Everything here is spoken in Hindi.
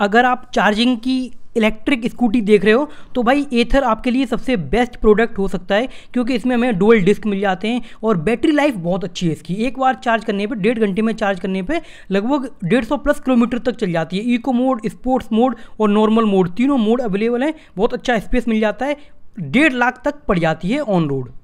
अगर आप चार्जिंग की इलेक्ट्रिक स्कूटी देख रहे हो तो भाई एथर आपके लिए सबसे बेस्ट प्रोडक्ट हो सकता है क्योंकि इसमें हमें डोल डिस्क मिल जाते हैं और बैटरी लाइफ बहुत अच्छी है इसकी एक बार चार्ज करने पे डेढ़ घंटे में चार्ज करने पे लगभग डेढ़ सौ प्लस किलोमीटर तक चल जाती है इको मोड स्पोर्ट्स मोड और नॉर्मल मोड तीनों मोड अवेलेबल हैं बहुत अच्छा स्पेस मिल जाता है डेढ़ लाख तक पड़ जाती है ऑन रोड